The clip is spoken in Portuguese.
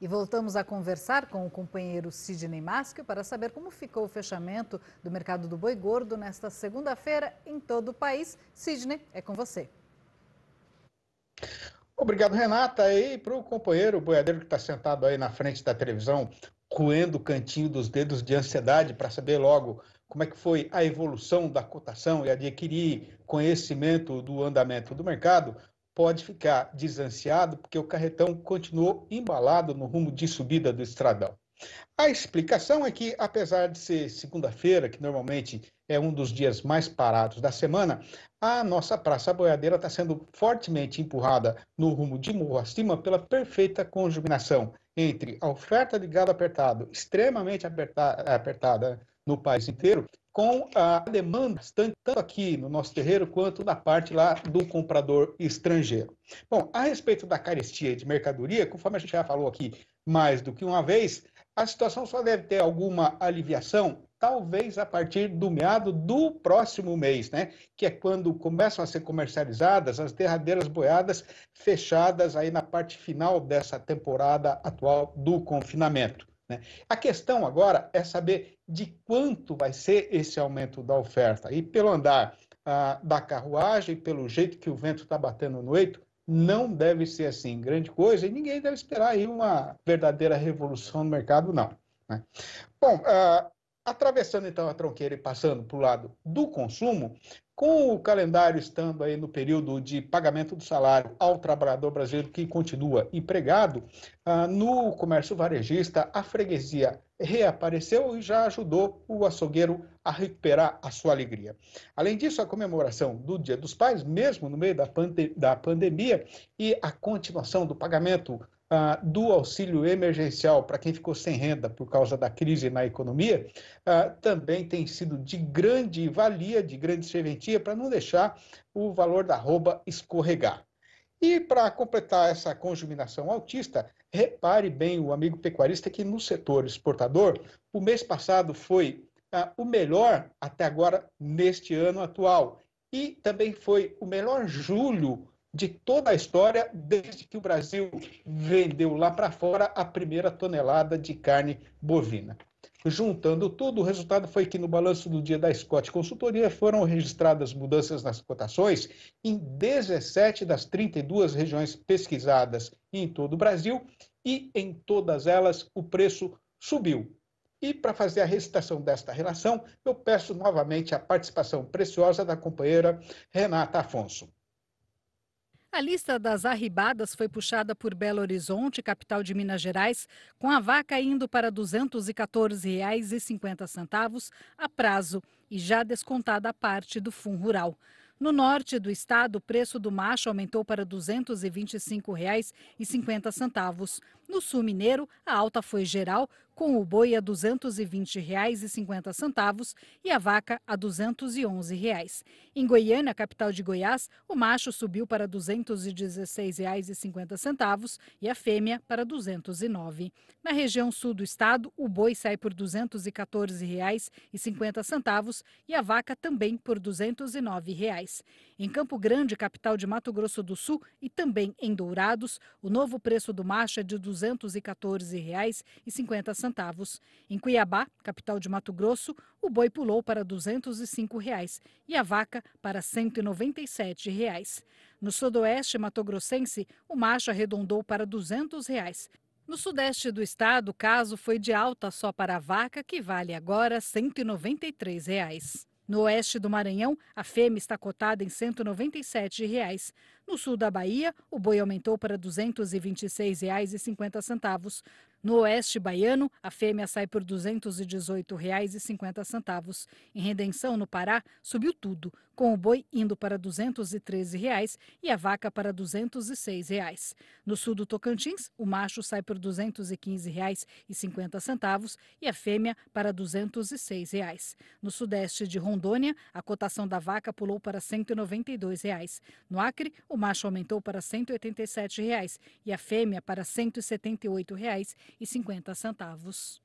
E voltamos a conversar com o companheiro Sidney Maschio para saber como ficou o fechamento do mercado do boi gordo nesta segunda-feira em todo o país. Sidney, é com você. Obrigado, Renata. E para o companheiro boiadeiro que está sentado aí na frente da televisão, coendo o cantinho dos dedos de ansiedade para saber logo como é que foi a evolução da cotação e adquirir conhecimento do andamento do mercado, pode ficar desansiado porque o carretão continuou embalado no rumo de subida do estradão. A explicação é que, apesar de ser segunda-feira, que normalmente é um dos dias mais parados da semana, a nossa Praça Boiadeira está sendo fortemente empurrada no rumo de morro acima pela perfeita conjugação entre a oferta de gado apertado, extremamente apertada no país inteiro, com a demanda tanto aqui no nosso terreiro quanto na parte lá do comprador estrangeiro. Bom, a respeito da carestia de mercadoria, conforme a gente já falou aqui mais do que uma vez, a situação só deve ter alguma aliviação talvez a partir do meado do próximo mês, né? Que é quando começam a ser comercializadas as derradeiras boiadas fechadas aí na parte final dessa temporada atual do confinamento. Né? A questão agora é saber de quanto vai ser esse aumento da oferta. E pelo andar ah, da carruagem, pelo jeito que o vento está batendo no eito, não deve ser assim grande coisa e ninguém deve esperar aí uma verdadeira revolução no mercado, não. Né? Bom, ah, Atravessando então a tronqueira e passando para o lado do consumo, com o calendário estando aí no período de pagamento do salário ao trabalhador brasileiro que continua empregado, ah, no comércio varejista, a freguesia reapareceu e já ajudou o açougueiro a recuperar a sua alegria. Além disso, a comemoração do Dia dos Pais, mesmo no meio da, pande da pandemia, e a continuação do pagamento do auxílio emergencial para quem ficou sem renda por causa da crise na economia também tem sido de grande valia, de grande serventia, para não deixar o valor da rouba escorregar. E para completar essa conjuminação autista, repare bem o amigo pecuarista que no setor exportador, o mês passado foi o melhor até agora neste ano atual. E também foi o melhor julho de toda a história desde que o Brasil vendeu lá para fora a primeira tonelada de carne bovina. Juntando tudo, o resultado foi que no balanço do dia da Scott Consultoria foram registradas mudanças nas cotações em 17 das 32 regiões pesquisadas em todo o Brasil e em todas elas o preço subiu. E para fazer a recitação desta relação, eu peço novamente a participação preciosa da companheira Renata Afonso. A lista das arribadas foi puxada por Belo Horizonte, capital de Minas Gerais, com a vaca indo para R$ 214,50 a prazo e já descontada a parte do Fundo Rural. No norte do estado, o preço do macho aumentou para R$ 225,50. No sul mineiro, a alta foi geral, com o boi a R$ 220,50 e a vaca a R$ 211,00. Reais. Em Goiânia, capital de Goiás, o macho subiu para R$ 216,50 e a fêmea para R$ 209. Na região sul do estado, o boi sai por R$ 214,50 e a vaca também por R$ 209,00. Reais. Em Campo Grande, capital de Mato Grosso do Sul e também em Dourados, o novo preço do macho é de R$ R$ 214,50. Em Cuiabá, capital de Mato Grosso, o boi pulou para R$ 205 reais, e a vaca para R$ 197. Reais. No sudoeste mato-grossense, o macho arredondou para R$ 200. Reais. No sudeste do estado, o caso foi de alta só para a vaca, que vale agora R$ 193. Reais. No oeste do Maranhão, a fêmea está cotada em R$ 197. Reais. No sul da Bahia, o boi aumentou para R$ 226,50. No oeste baiano, a fêmea sai por R$ 218,50. Em Redenção, no Pará, subiu tudo, com o boi indo para R$ 213,00 reais e a vaca para R$ 206,00. Reais. No sul do Tocantins, o macho sai por R$ 215,50 e a fêmea para R$ 206,00. Reais. No sudeste de Rondônia, a cotação da vaca pulou para R$ 192,00. Reais. No Acre, o macho aumentou para R$ 187 reais, e a fêmea para R$ 178,50.